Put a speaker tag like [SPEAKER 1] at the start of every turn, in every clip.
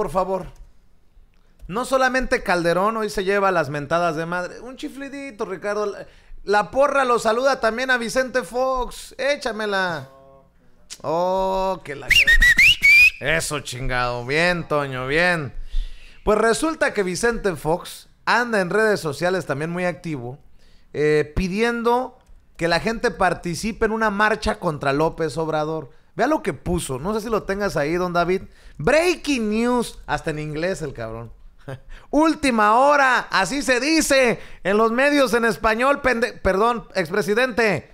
[SPEAKER 1] por favor. No solamente Calderón hoy se lleva las mentadas de madre. Un chiflidito, Ricardo. La porra lo saluda también a Vicente Fox. Échamela. Oh, que la... Eso chingado. Bien, Toño, bien. Pues resulta que Vicente Fox anda en redes sociales también muy activo, eh, pidiendo que la gente participe en una marcha contra López Obrador. Vea lo que puso. No sé si lo tengas ahí, don David. Breaking news. Hasta en inglés el cabrón. Última hora. Así se dice en los medios en español. Perdón, expresidente.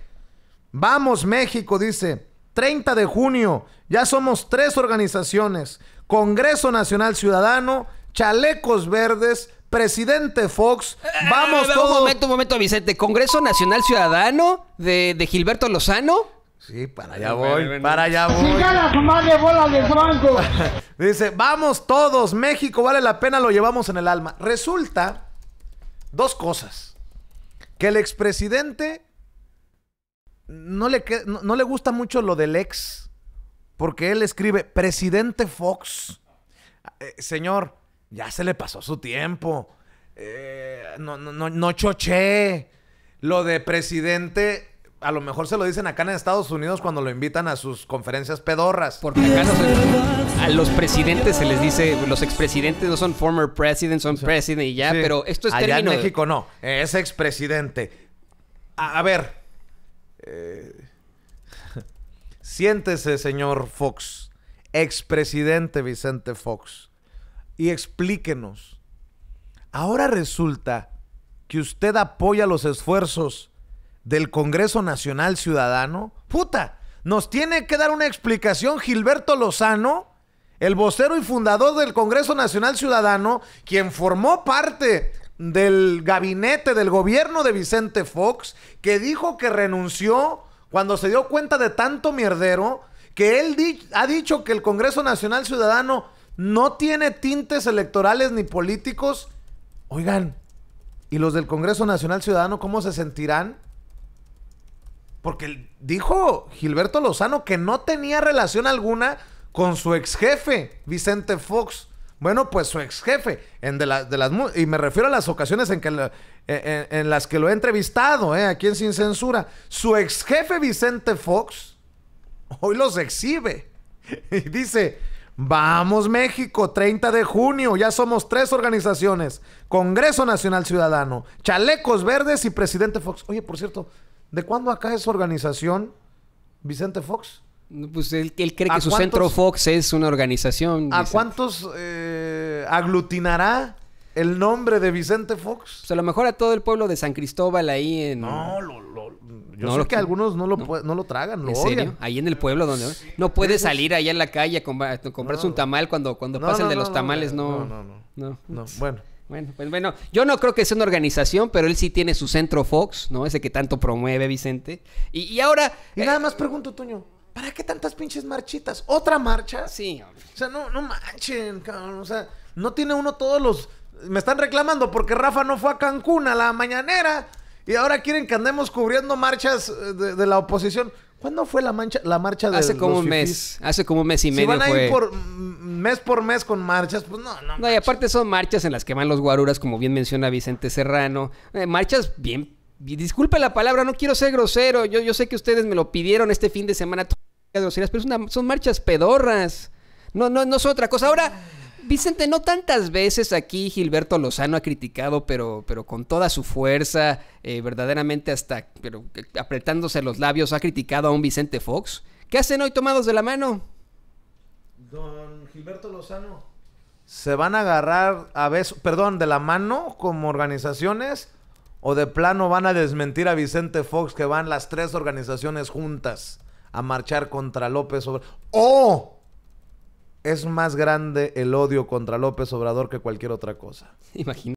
[SPEAKER 1] Vamos, México, dice. 30 de junio. Ya somos tres organizaciones. Congreso
[SPEAKER 2] Nacional Ciudadano, Chalecos Verdes, Presidente Fox, eh, eh, vamos eh, Un momento, un momento, Vicente. ¿Congreso Nacional Ciudadano de Gilberto Lozano? Sí,
[SPEAKER 1] para allá voy, para allá voy.
[SPEAKER 2] de Dice, vamos
[SPEAKER 1] todos, México vale la pena, lo llevamos en el alma. Resulta dos cosas. Que el expresidente no le, no, le gusta mucho lo del ex, porque él escribe, presidente Fox. Eh, señor, ya se le pasó su tiempo. Eh, no, no, no choché. Lo de presidente a lo mejor se lo dicen acá en Estados Unidos
[SPEAKER 2] cuando lo invitan a sus conferencias pedorras. Porque acá a los presidentes se les dice, los expresidentes no son former president, son president y ya, pero esto es Allá término en México no, es
[SPEAKER 1] expresidente. A, a ver, eh, siéntese, señor Fox, expresidente Vicente Fox, y explíquenos. Ahora resulta que usted apoya los esfuerzos del Congreso Nacional Ciudadano, puta, nos tiene que dar una explicación Gilberto Lozano, el vocero y fundador del Congreso Nacional Ciudadano, quien formó parte del gabinete del gobierno de Vicente Fox, que dijo que renunció cuando se dio cuenta de tanto mierdero, que él ha dicho que el Congreso Nacional Ciudadano no tiene tintes electorales ni políticos. Oigan, ¿y los del Congreso Nacional Ciudadano cómo se sentirán porque dijo Gilberto Lozano que no tenía relación alguna con su ex jefe, Vicente Fox. Bueno, pues su ex jefe, en de, las, y me refiero a las ocasiones en, que en, las que lo he entrevistado, eh, aquí en Sin Censura, su ex jefe Vicente Fox hoy los exhibe y dice, vamos México, 30 de junio, ya somos tres organizaciones, Congreso Nacional Ciudadano, Chalecos Verdes y Presidente Fox. Oye, por cierto, ¿De cuándo acá es organización Vicente Fox?
[SPEAKER 2] Pues él, cree que su centro Fox es una organización. ¿A cuántos
[SPEAKER 1] eh, aglutinará el nombre de Vicente Fox? Pues a lo mejor a todo el pueblo
[SPEAKER 2] de San Cristóbal ahí en. No, lo, lo, yo sé que algunos no lo, no. lo tragan, ¿En serio? Ahí en el pueblo donde. no puede salir allá en la calle a comprarse un tamal cuando, cuando pasa el de los tamales, no. No, no, no. Bueno. Bueno, pues bueno, yo no creo que sea una organización, pero él sí tiene su centro Fox, ¿no? Ese que tanto promueve Vicente. Y, y ahora. Y eh, nada más pregunto,
[SPEAKER 1] Tuño ¿Para qué tantas pinches marchitas? ¿Otra marcha? Sí, O sea, no, manchen, cabrón. O sea, no tiene uno todos los. Me están reclamando porque Rafa no fue a Cancún a la mañanera. Y ahora quieren que andemos cubriendo marchas eh, de la oposición. ¿Cuándo fue la, mancha, la marcha de Hace como un mes,
[SPEAKER 2] hace como un mes y si medio. van a ir por
[SPEAKER 1] mes por mes con marchas,
[SPEAKER 2] pues no, no. No, y aparte son marchas en las que van los guaruras, como bien menciona Vicente Serrano. Eh, marchas bien. Disculpe la palabra, no quiero ser grosero. Yo, yo sé que ustedes me lo pidieron este fin de semana, pero son marchas pedorras. No, no, no es otra cosa. Ahora Vicente, no tantas veces aquí Gilberto Lozano ha criticado, pero, pero con toda su fuerza, eh, verdaderamente hasta pero, apretándose los labios, ha criticado a un Vicente Fox. ¿Qué hacen hoy tomados de la mano?
[SPEAKER 1] Don Gilberto Lozano. ¿Se van a agarrar a veces, perdón, de la mano como organizaciones? ¿O de plano van a desmentir a Vicente Fox que van las tres organizaciones juntas a marchar contra López Obrador? ¡Oh! es más grande el odio contra López Obrador que cualquier otra cosa.